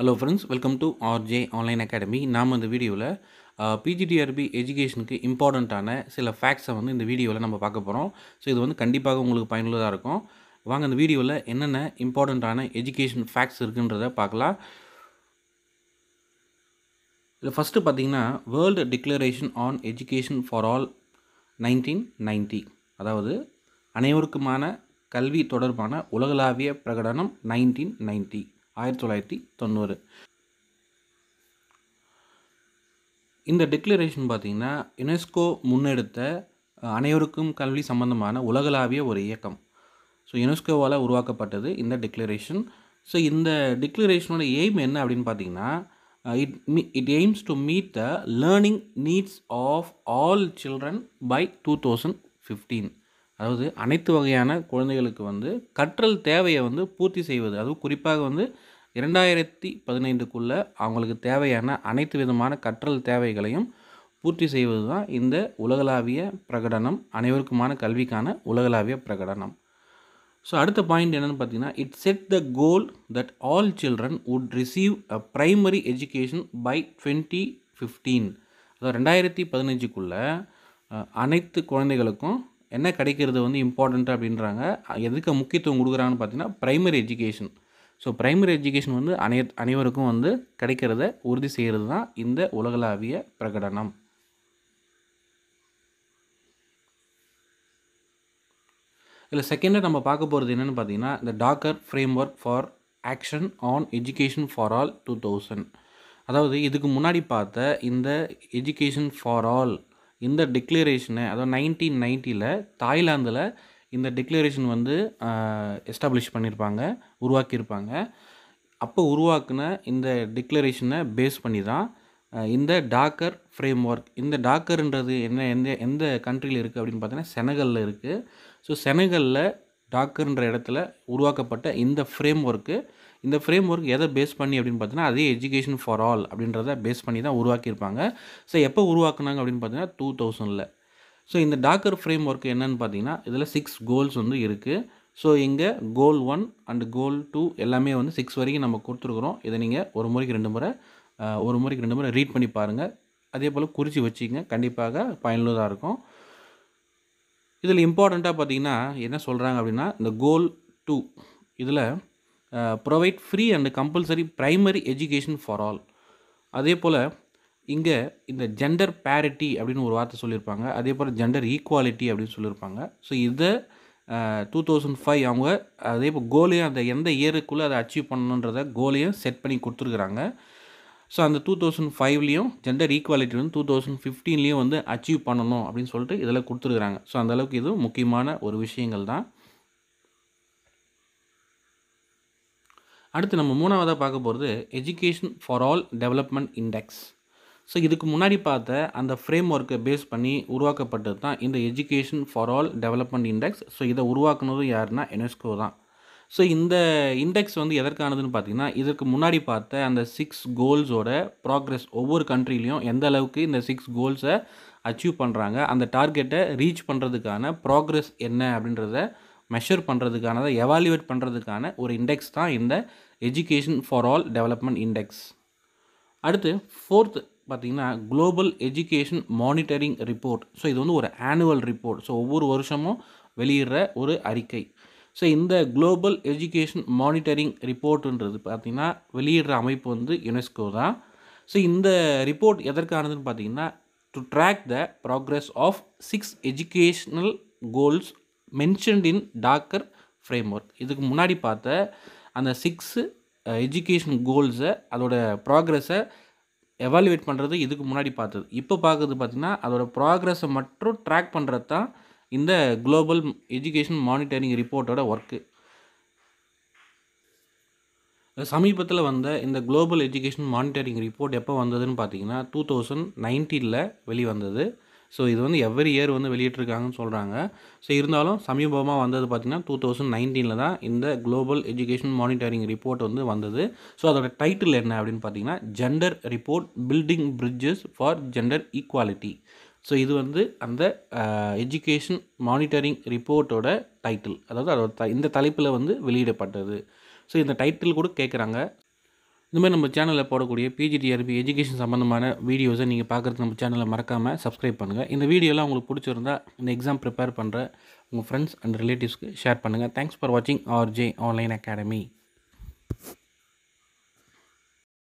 hello friends welcome to RJ online academy நாம் இந்த வீடியோவில் பிஜிடிஆர்பி எஜுகேஷனுக்கு இம்பார்ட்டண்ட்டான சில ஃபேக்ட்ஸை வந்து இந்த வீடியோவில் நம்ம பார்க்க போகிறோம் ஸோ இது வந்து கண்டிப்பாக உங்களுக்கு பயனுள்ளதாக இருக்கும் வாங்க இந்த வீடியோவில் என்னென்ன இம்பார்ட்டண்ட்டான எஜுகேஷன் ஃபேக்ட்ஸ் இருக்குன்றத பார்க்கலாம் இதில் ஃபஸ்ட்டு பார்த்தீங்கன்னா world declaration on education for all nineteen ninety அதாவது அனைவருக்குமான கல்வி தொடர்பான உலகளாவிய பிரகடனம் நைன்டீன் நைன்ட்டி ஆயிரத்தி தொள்ளாயிரத்தி தொண்ணூறு இந்த டிக்ளரேஷன் பார்த்திங்கன்னா யுனெஸ்கோ முன்னெடுத்த அனைவருக்கும் கல்வி சம்பந்தமான உலகளாவிய ஒரு இயக்கம் ஸோ யுனெஸ்கோவால் உருவாக்கப்பட்டது இந்த டிக்ளரேஷன் ஸோ இந்த டிக்ளரேஷனோட எய்ம் என்ன அப்படின்னு பார்த்தீங்கன்னா it me it aims to meet the learning needs of all children by two thousand fifteen அதாவது அனைத்து வகையான குழந்தைகளுக்கு வந்து கற்றல் தேவையை வந்து பூர்த்தி செய்வது அதுவும் குறிப்பாக வந்து இரண்டாயிரத்தி பதினைந்துக்குள்ளே அவங்களுக்கு தேவையான அனைத்து விதமான கற்றல் தேவைகளையும் பூர்த்தி செய்வது தான் இந்த உலகளாவிய பிரகடனம் அனைவருக்குமான கல்விக்கான உலகளாவிய பிரகடனம் ஸோ அடுத்த பாயிண்ட் என்னென்னு பார்த்தீங்கன்னா it set the goal that all children would receive a primary education by twenty fifteen அதாவது ரெண்டாயிரத்தி பதினஞ்சுக்குள்ளே அனைத்து குழந்தைகளுக்கும் என்ன கிடைக்கிறது வந்து இம்பார்ட்டண்ட் அப்படின்றாங்க எதுக்கு முக்கியத்துவம் கொடுக்குறாங்கன்னு பார்த்தீங்கன்னா primary education so primary education வந்து அனை அனைவருக்கும் வந்து கிடைக்கிறத உறுதி செய்கிறது தான் இந்த உலகளாவிய பிரகடனம் இதில் செகண்டாக நம்ம பார்க்க போகிறது என்னென்னு பார்த்தீங்கன்னா இந்த Dakar framework for action on education for all two thousand அதாவது இதுக்கு முன்னாடி பார்த்த இந்த எஜுகேஷன் ஃபார் ஆல் இந்த டிக்ளரேஷனை அதாவது நைன்டீன் நைன்ட்டியில் தாய்லாந்தில் இந்த டிக்ளரேஷன் வந்து எஸ்டாப்ளிஷ் பண்ணியிருப்பாங்க உருவாக்கியிருப்பாங்க அப்போ உருவாக்குன இந்த டிக்ளரேஷனை பேஸ் பண்ணி தான் இந்த டாக்கர் ஃப்ரேம் ஒர்க் இந்த டாக்கர்ன்றது என்ன எந்த எந்த கண்ட்ரியில் இருக்குது அப்படின்னு பார்த்தீங்கன்னா செனகலில் இருக்குது ஸோ செனகலில் டாக்கர்ன்ற இடத்துல உருவாக்கப்பட்ட இந்த ஃப்ரேம் ஒர்க்கு இந்த ஃப்ரேம் ஒர்க் எதை பேஸ் பண்ணி அப்படின்னு பார்த்தீங்கன்னா அதே எஜுகேஷன் ஃபார் ஆல் அப்படின்றத பேஸ் பண்ணி தான் உருவாக்கியிருப்பாங்க ஸோ எப்போ உருவாக்குனாங்க அப்படின்னு பார்த்தீங்கன்னா டூ தௌசண்டில் ஸோ இந்த டாக்கர் ஃப்ரேம் ஒர்க் என்னென்னு பார்த்தீங்கன்னா இதில் சிக்ஸ் கோல்ஸ் வந்து இருக்குது ஸோ இங்கே goal one and goal two எல்லாமே வந்து சிக்ஸ் வரைக்கும் நம்ம கொடுத்துருக்குறோம் இதை நீங்கள் ஒரு முறைக்கு ரெண்டு முறை ஒரு முறைக்கு ரெண்டு முறை ரீட் பண்ணி பாருங்கள் அதே போல் குறித்து வச்சுக்கங்க கண்டிப்பாக பயனுள்ளதாக இருக்கும் இதில் இம்பார்ட்டண்ட்டாக பார்த்தீங்கன்னா என்ன சொல்கிறாங்க அப்படின்னா இந்த கோல் டூ இதில் provide free and compulsory primary education for all அதே போல் இங்கே இந்த ஜெண்டர் பேரிட்டி அப்படின்னு ஒரு வார்த்தை சொல்லியிருப்பாங்க அதே போல் ஜெண்டர் ஈக்குவாலிட்டி அப்படின்னு சொல்லியிருப்பாங்க ஸோ இதை டூ தௌசண்ட் ஃபைவ் அவங்க அதே போல் கோலையும் அந்த எந்த இயருக்குள்ளே அதை அச்சீவ் பண்ணணுன்றத கோலையும் செட் பண்ணி கொடுத்துருக்குறாங்க ஸோ அந்த டூ தௌசண்ட் ஃபைவ்லேயும் ஜெண்டர் ஈக்குவாலிட்டி வந்து டூ தௌசண்ட் ஃபிஃப்டீன்லேயும் வந்து அச்சீவ் பண்ணணும் அப்படின்னு சொல்லிட்டு இதில் கொடுத்துருக்குறாங்க ஸோ அந்தளவுக்கு இது முக்கியமான ஒரு விஷயங்கள் தான் அடுத்து நம்ம மூணாவதாக பார்க்க போகிறது education for all development index so இதுக்கு முன்னாடி பார்த்த அந்த ஃப்ரேம் ஒர்க்கை பேஸ் பண்ணி உருவாக்கப்பட்டது தான் இந்த education for all development index so இதை உருவாக்குனதும் யாருன்னா யுனெஸ்கோ தான் ஸோ இந்த இண்டெக்ஸ் வந்து எதற்கானதுன்னு பார்த்தீங்கன்னா இதற்கு முன்னாடி பார்த்த அந்த சிக்ஸ் கோல்ஸோட ப்ராக்ரெஸ் ஒவ்வொரு கண்ட்ரிலையும் எந்த அளவுக்கு இந்த சிக்ஸ் கோல்ஸை அச்சீவ் பண்ணுறாங்க அந்த டார்கெட்டை ரீச் பண்ணுறதுக்கான ப்ராக்ரெஸ் என்ன அப்படின்றத மெஷர் பண்ணுறதுக்கானதை எவாலுவேட் பண்ணுறதுக்கான ஒரு இண்டெக்ஸ் தான் இந்த education for all development index அடுத்து ஃபோர்த் பார்த்திங்கன்னா global education monitoring report so இது வந்து ஒரு ஆனுவல் ரிப்போர்ட் ஸோ ஒவ்வொரு வருஷமும் வெளியிடுற ஒரு அறிக்கை ஸோ இந்த குளோபல் எஜுகேஷன் மானிட்டரிங் ரிப்போர்ட்டுன்றது பார்த்திங்கன்னா வெளியிடுற அமைப்பு வந்து யுனெஸ்கோ தான் ஸோ இந்த ரிப்போர்ட் எதற்கானதுன்னு பார்த்தீங்கன்னா to track the progress of six educational goals mentioned in Dakar framework இதுக்கு முன்னாடி பார்த்த அந்த சிக்ஸு எஜுகேஷன் கோல்ஸை அதோட ப்ராக்ரெஸை எவால்யூவேட் பண்ணுறது இதுக்கு முன்னாடி பார்த்தது இப்போ பார்க்குறது பார்த்திங்கன்னா அதோடய ப்ராக்ரஸை மட்டும் ட்ராக் பண்ணுறது தான் இந்த குளோபல் எஜுகேஷன் மானிட்டரிங் ரிப்போர்ட்டோட ஒர்க்கு சமீபத்தில் வந்த இந்த குளோபல் எஜுகேஷன் மானிட்டரிங் ரிப்போர்ட் எப்போ வந்ததுன்னு பார்த்தீங்கன்னா டூ தௌசண்ட் நைன்டீனில் வெளிவந்தது ஸோ இது வந்து எவ்ரி இயர் வந்து வெளியிட்டிருக்காங்கன்னு சொல்கிறாங்க ஸோ இருந்தாலும் சமீபமாக வந்தது பார்த்திங்கன்னா டூ தௌசண்ட் நைன்டீனில் தான் இந்த குளோபல் எஜுகேஷன் மானிட்டரிங் ரிப்போர்ட் வந்து வந்தது ஸோ அதோட டைட்டில் என்ன அப்படின்னு பார்த்தீங்கன்னா gender report building bridges for gender equality so இது வந்து அந்த எஜுகேஷன் மானிட்டரிங் ரிப்போர்ட்டோட டைட்டில் அதாவது அதோட இந்த தலைப்பில் வந்து வெளியிடப்பட்டது ஸோ இந்த டைட்டில் கூட கேட்குறாங்க இந்த மாதிரி நம்ம சேனலில் போடக்கூடிய பிஜிடிஆர்பி எஜுகேஷன் சம்மந்தமான வீடியோஸை நீங்கள் பார்க்குறதுக்கு நம்ம சேனலை மறக்காமல் சப்ஸ்கிரைப் பண்ணுங்கள் இந்த வீடியோலாம் உங்களுக்கு பிடிச்சிருந்தா இந்த எக்ஸாம் ப்ரிப்பேர் பண்ணுற உங்கள் ஃப்ரெண்ட்ஸ் அண்ட் ரிலேட்டிவ்ஸ்க்கு ஷேர் பண்ணுங்கள் தேங்க்ஸ் ஃபார் வாட்சிங் ஆர்ஜே ஆன்லைன் அகாடமி